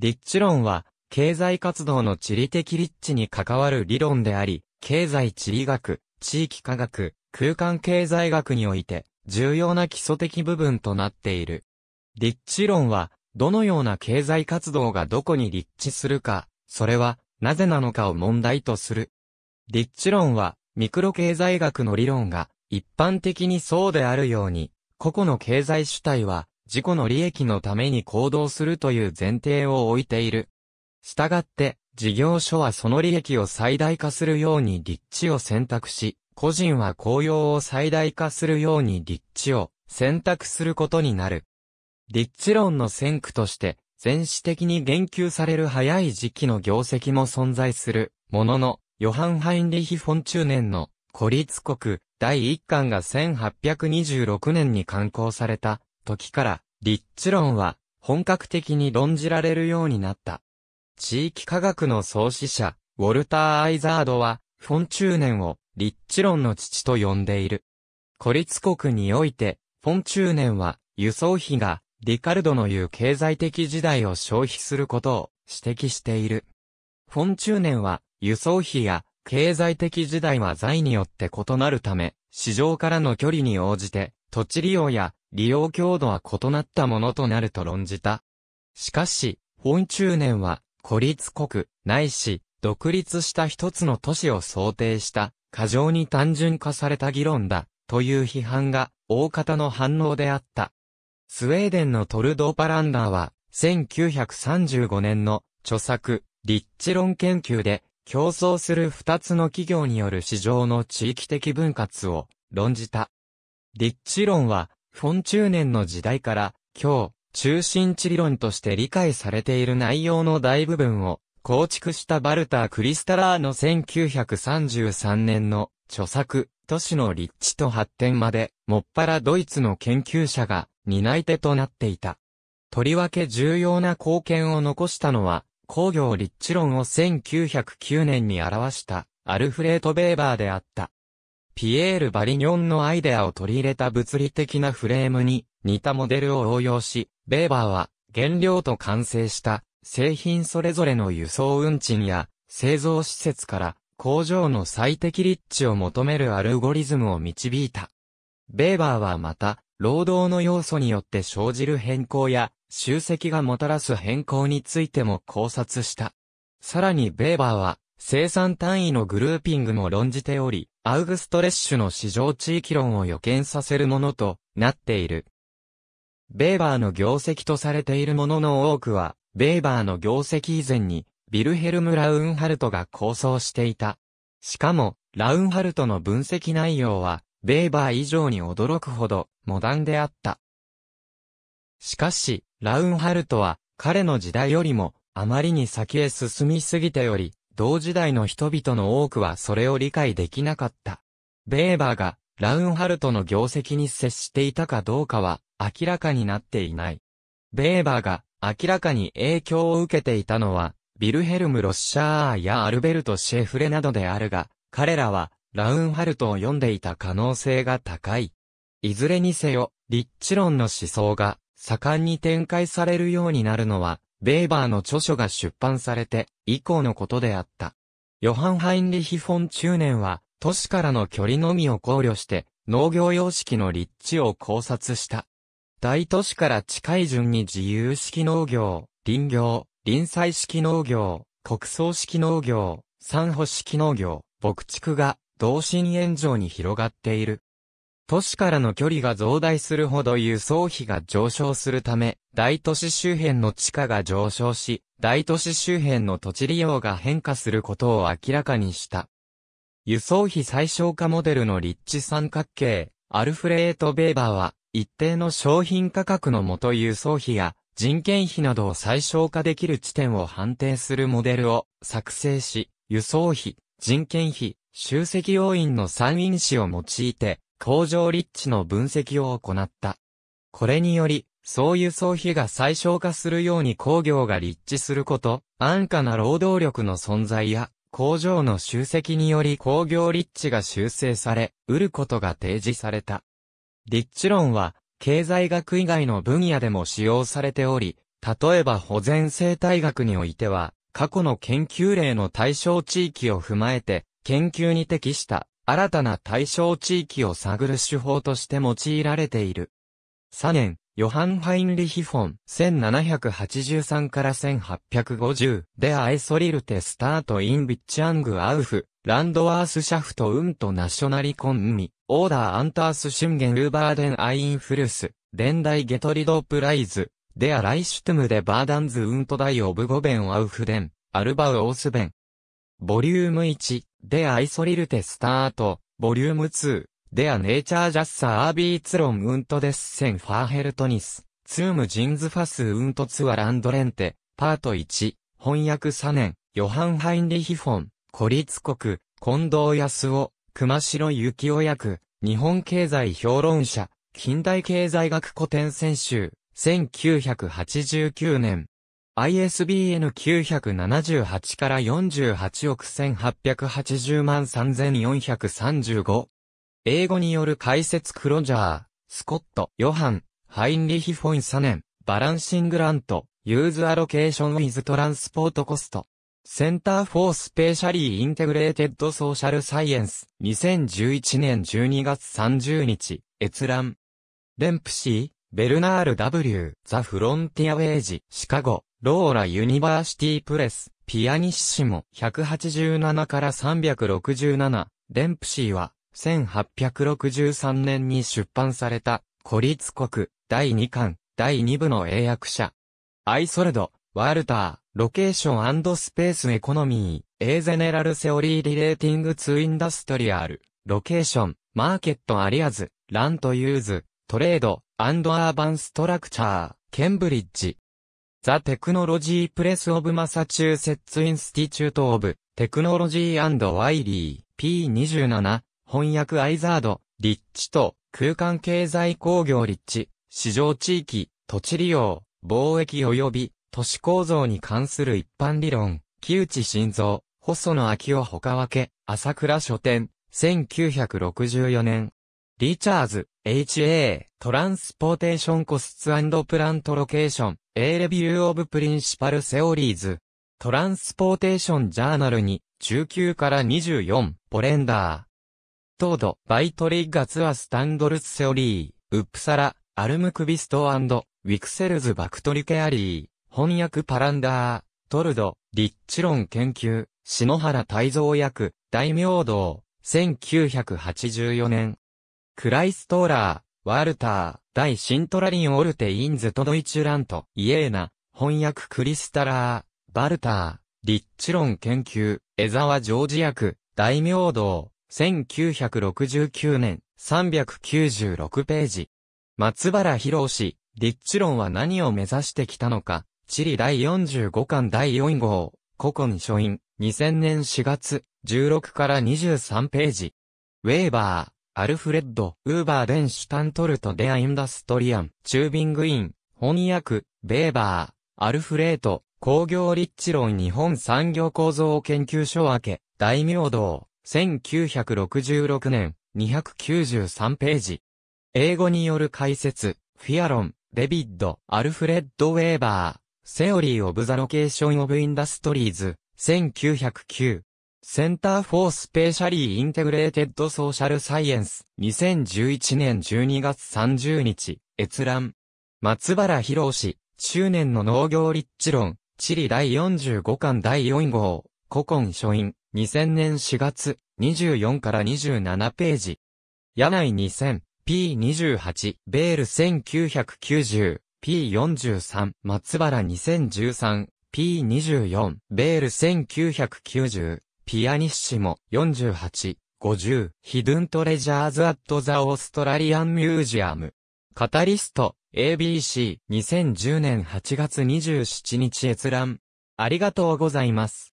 立地論は、経済活動の地理的立地に関わる理論であり、経済地理学、地域科学、空間経済学において、重要な基礎的部分となっている。立地論は、どのような経済活動がどこに立地するか、それは、なぜなのかを問題とする。立地論は、ミクロ経済学の理論が、一般的にそうであるように、個々の経済主体は、自己の利益のために行動するという前提を置いている。したがって、事業所はその利益を最大化するように立地を選択し、個人は公用を最大化するように立地を選択することになる。立地論の先駆として、全史的に言及される早い時期の業績も存在する、ものの、ヨハン・ハインリヒ・フォン中年の孤立国第1巻が1826年に刊行された時から、立地論は、本格的に論じられるようになった。地域科学の創始者、ウォルター・アイザードは、フォン中年を、立地論の父と呼んでいる。孤立国において、フォン中年は、輸送費が、リカルドの言う経済的時代を消費することを指摘している。フォン中年は、輸送費や経済的時代は財によって異なるため、市場からの距離に応じて、土地利用や利用強度は異なったものとなると論じた。しかし、本中年は孤立国、ないし、独立した一つの都市を想定した過剰に単純化された議論だ、という批判が大方の反応であった。スウェーデンのトルドーパランダーは、1935年の著作、立地論研究で、競争する二つの企業による市場の地域的分割を論じた。立地論は、フォン中年の時代から、今日、中心地理論として理解されている内容の大部分を、構築したバルター・クリスタラーの1933年の著作、都市の立地と発展まで、もっぱらドイツの研究者が担い手となっていた。とりわけ重要な貢献を残したのは、工業立地論を1909年に表したアルフレート・ベーバーであった。ピエール・バリニョンのアイデアを取り入れた物理的なフレームに似たモデルを応用し、ベーバーは原料と完成した製品それぞれの輸送運賃や製造施設から工場の最適立地を求めるアルゴリズムを導いた。ベーバーはまた、労働の要素によって生じる変更や、集積がもたらす変更についても考察した。さらにベーバーは、生産単位のグルーピングも論じており、アウグストレッシュの市場地域論を予見させるものとなっている。ベーバーの業績とされているものの多くは、ベーバーの業績以前に、ビルヘルム・ラウンハルトが構想していた。しかも、ラウンハルトの分析内容は、ベーバー以上に驚くほど、モダンであった。しかし、ラウンハルトは、彼の時代よりも、あまりに先へ進みすぎており、同時代の人々の多くはそれを理解できなかった。ベーバーが、ラウンハルトの業績に接していたかどうかは、明らかになっていない。ベーバーが、明らかに影響を受けていたのは、ビルヘルム・ロッシャーやアルベルト・シェフレなどであるが、彼らは、ラウンハルトを読んでいた可能性が高い。いずれにせよ、立地論の思想が、盛んに展開されるようになるのは、ベーバーの著書が出版されて以降のことであった。ヨハン・ハインリヒ・フォン・中年は、都市からの距離のみを考慮して、農業様式の立地を考察した。大都市から近い順に自由式農業、林業、林栽式農業、国葬式農業、産保式農業、牧畜が同心炎上に広がっている。都市からの距離が増大するほど輸送費が上昇するため、大都市周辺の地価が上昇し、大都市周辺の土地利用が変化することを明らかにした。輸送費最小化モデルの立地三角形、アルフレート・ベーバーは、一定の商品価格のもと輸送費や人件費などを最小化できる地点を判定するモデルを作成し、輸送費、人件費、集積要因の三因子を用いて、工場立地の分析を行った。これにより、総輸送費が最小化するように工業が立地すること、安価な労働力の存在や、工場の集積により工業立地が修正され、売ることが提示された。立地論は、経済学以外の分野でも使用されており、例えば保全生態学においては、過去の研究例の対象地域を踏まえて、研究に適した新たな対象地域を探る手法として用いられている。サネン、ヨハン・ハインリヒフォン、1783から1850でアエソリルテ・スタート・イン・ビッチアング・アウフ、ランドワース・シャフト・ウント・ナショナリコン・ミ、オーダー・アンタース・シュンゲン・ルーバーデン・アイン・フルス、デンダイ・ゲトリド・プライズ、デア・ライシュトム・デ・バーダンズ・ウント・ダイ・オブ・ゴベン・アウフデン、アルバウ・オースベン、ボリューム1、でアイソリルテスタート、ボリューム2、でアネイチャージャッサービーツロンウントデッセンファーヘルトニス、ツームジンズファスウントツアランドレンテ、パート1、翻訳サネン、ヨハン・ハインリヒフォン、孤立国、近藤康夫、熊代幸夫役、日本経済評論者、近代経済学古典選集、1989年、ISBN 978から48億1880万3435。英語による解説クロジャー、スコット、ヨハン、ハインリヒ・フォイン・サネン、バランシングラント、ユーズ・アロケーション・ウィズ・トランスポート・コスト。センター・フォー・スペーシャリー・インテグレーテッド・ソーシャル・サイエンス。2011年12月30日、閲覧。レンプシー、ベルナール・ W、ザ・フロンティア・ウェイジ、シカゴ。ローラ・ユニバーシティ・プレス、ピアニッシモ、187から367、デンプシーは、1863年に出版された、孤立国、第2巻、第2部の英訳者。アイソルド、ワルター、ロケーションスペースエコノミー、エーゼネラルセオリーリレーティングツインダストリアル、ロケーション、マーケットアリアズ、ラントユーズ、トレード、アーバンストラクチャー、ケンブリッジ。The Technology Press of Massachusetts Institute of Technology and Wiley P27 翻訳アイザード、立地と空間経済工業立地、市場地域、土地利用、貿易及び都市構造に関する一般理論、木内晋三、細野明夫他分け、朝倉書店、1964年。リチャーズ、HA、トランスポーテーションコスツプラントロケーション、A レビューオブプリンシパルセオリーズトランスポーテーションジャーナルに、中級から24、ポレンダー。東ドバイトリッガツアスタンドルスセオリー、ウップサラ、アルムクビストウィクセルズバクトリケアリー、翻訳パランダー、トルド、リッチロン研究、篠原大蔵役、大名堂1984年。クライストーラー、ワルター、大シントラリンオルテインズトドイチュラント、イエーナ、翻訳クリスタラー、バルター、リッチロン研究、江沢ジョージ役、大名堂、1969年、396ページ。松原博士、リッチロンは何を目指してきたのか、チリ第45巻第4号、古今書院、2000年4月、16から23ページ。ウェーバー、アルフレッド、ウーバーデンシュタントルトデアインダストリアン、チュービングイン、翻訳、ベーバー、アルフレート、工業立地論日本産業構造研究所分け、大名堂、1966年、293ページ。英語による解説、フィアロン、デビッド、アルフレッド・ウェーバー、セオリー・オブ・ザ・ロケーション・オブ・インダストリーズ、1909。センターフォースペーシャリーインテグレーテッドソーシャルサイエンス2011年12月30日、閲覧。松原博士、中年の農業立地論、地理第45巻第4号、古今書院、2000年4月、24から27ページ。屋内2000、P28、ベール1990、P43、松原2013、P24、ベール1990。ピアニッシモ、48、50、ヒドゥントレジャーズ・アット・ザ・オーストラリアン・ミュージアム。カタリスト、ABC、2010年8月27日閲覧。ありがとうございます。